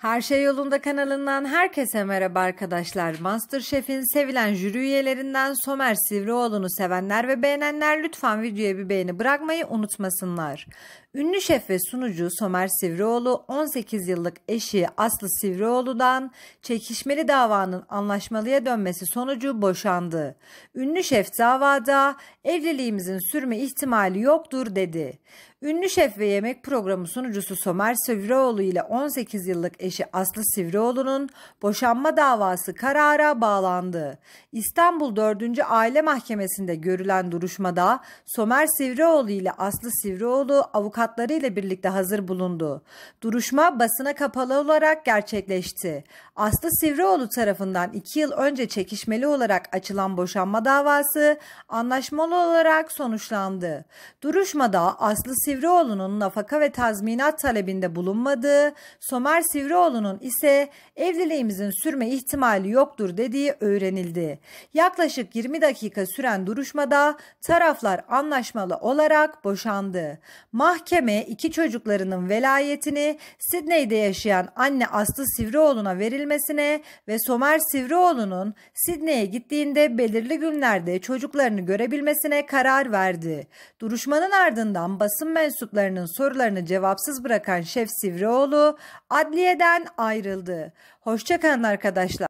Her Şey Yolunda kanalından herkese merhaba arkadaşlar. Masterchef'in sevilen jüri üyelerinden Somer Sivrioğlu'nu sevenler ve beğenenler lütfen videoya bir beğeni bırakmayı unutmasınlar. Ünlü şef ve sunucu Somer Sivrioğlu 18 yıllık eşi Aslı Sivrioğlu'dan çekişmeli davanın anlaşmalıya dönmesi sonucu boşandı. Ünlü şef davada evliliğimizin sürme ihtimali yoktur dedi. Ünlü şef ve yemek programı sunucusu Somer Sivrioğlu ile 18 yıllık eşi eşi Aslı Sivrioğlu'nun boşanma davası karara bağlandı. İstanbul 4. Aile Mahkemesi'nde görülen duruşmada Somer Sivrioğlu ile Aslı Sivrioğlu avukatları ile birlikte hazır bulundu. Duruşma basına kapalı olarak gerçekleşti. Aslı Sivrioğlu tarafından 2 yıl önce çekişmeli olarak açılan boşanma davası anlaşmalı olarak sonuçlandı. Duruşmada Aslı Sivrioğlu'nun nafaka ve tazminat talebinde bulunmadığı, Somer Sivrioğlu Köseoğlu'nun ise evliliğimizin sürme ihtimali yoktur dediği öğrenildi. Yaklaşık 20 dakika süren duruşmada taraflar anlaşmalı olarak boşandı. Mahkeme iki çocuklarının velayetini Sidney'de yaşayan anne Aslı Sivrioğlu'na verilmesine ve Somer Sivrioğlu'nun Sidney'e gittiğinde belirli günlerde çocuklarını görebilmesine karar verdi. Duruşmanın ardından basın mensuplarının sorularını cevapsız bırakan Şef Sivrioğlu adliyeden ayrıldı. Hoşçakalın arkadaşlar.